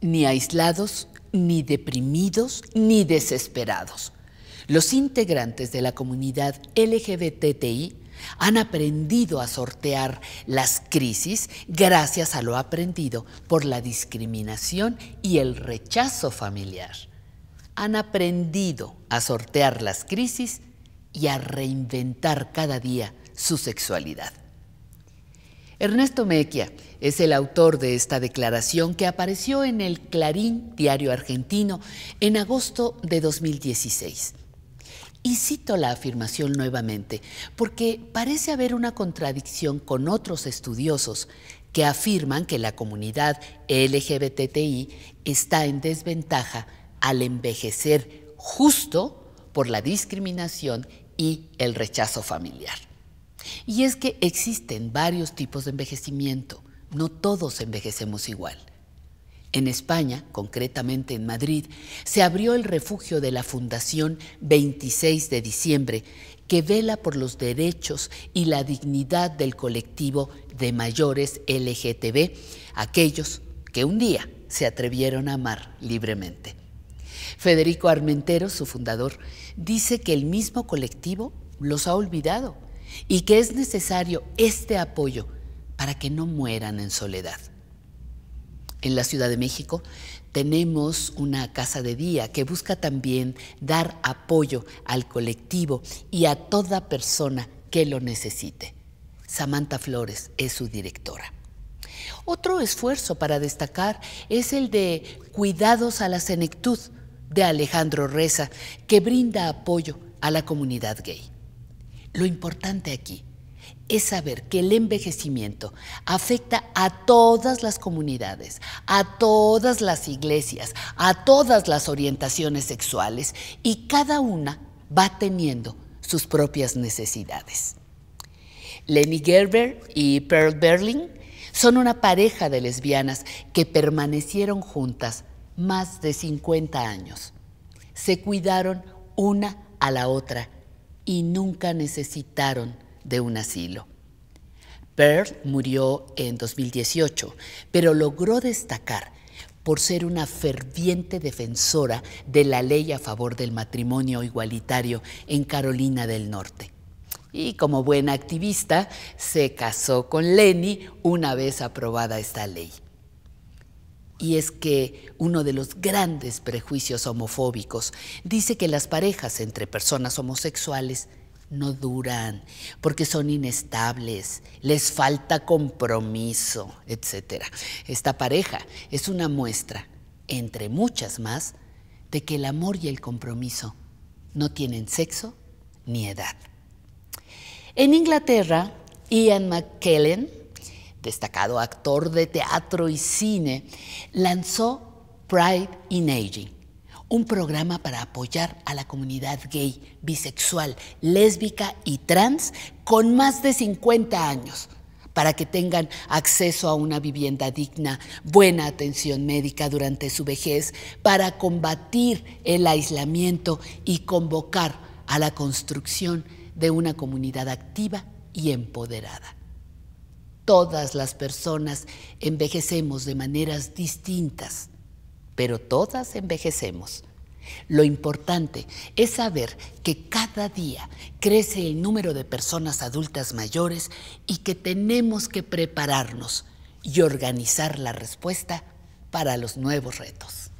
ni aislados, ni deprimidos, ni desesperados. Los integrantes de la comunidad LGBTI han aprendido a sortear las crisis gracias a lo aprendido por la discriminación y el rechazo familiar. Han aprendido a sortear las crisis y a reinventar cada día su sexualidad. Ernesto Mequia es el autor de esta declaración que apareció en el Clarín Diario Argentino en agosto de 2016. Y cito la afirmación nuevamente, porque parece haber una contradicción con otros estudiosos que afirman que la comunidad LGBTI está en desventaja al envejecer justo por la discriminación y el rechazo familiar. Y es que existen varios tipos de envejecimiento, no todos envejecemos igual. En España, concretamente en Madrid, se abrió el refugio de la Fundación 26 de diciembre, que vela por los derechos y la dignidad del colectivo de mayores LGTB, aquellos que un día se atrevieron a amar libremente. Federico Armentero, su fundador, dice que el mismo colectivo los ha olvidado y que es necesario este apoyo para que no mueran en soledad. En la Ciudad de México tenemos una casa de día que busca también dar apoyo al colectivo y a toda persona que lo necesite. Samantha Flores es su directora. Otro esfuerzo para destacar es el de Cuidados a la Senectud de Alejandro Reza, que brinda apoyo a la comunidad gay. Lo importante aquí es saber que el envejecimiento afecta a todas las comunidades, a todas las iglesias, a todas las orientaciones sexuales y cada una va teniendo sus propias necesidades. Lenny Gerber y Pearl Berling son una pareja de lesbianas que permanecieron juntas más de 50 años. Se cuidaron una a la otra y nunca necesitaron de un asilo. Pearl murió en 2018, pero logró destacar por ser una ferviente defensora de la ley a favor del matrimonio igualitario en Carolina del Norte. Y como buena activista, se casó con Lenny una vez aprobada esta ley. Y es que uno de los grandes prejuicios homofóbicos dice que las parejas entre personas homosexuales no duran porque son inestables, les falta compromiso, etc. Esta pareja es una muestra, entre muchas más, de que el amor y el compromiso no tienen sexo ni edad. En Inglaterra, Ian McKellen, destacado actor de teatro y cine, lanzó Pride in Aging, un programa para apoyar a la comunidad gay, bisexual, lésbica y trans con más de 50 años para que tengan acceso a una vivienda digna, buena atención médica durante su vejez, para combatir el aislamiento y convocar a la construcción de una comunidad activa y empoderada. Todas las personas envejecemos de maneras distintas, pero todas envejecemos. Lo importante es saber que cada día crece el número de personas adultas mayores y que tenemos que prepararnos y organizar la respuesta para los nuevos retos.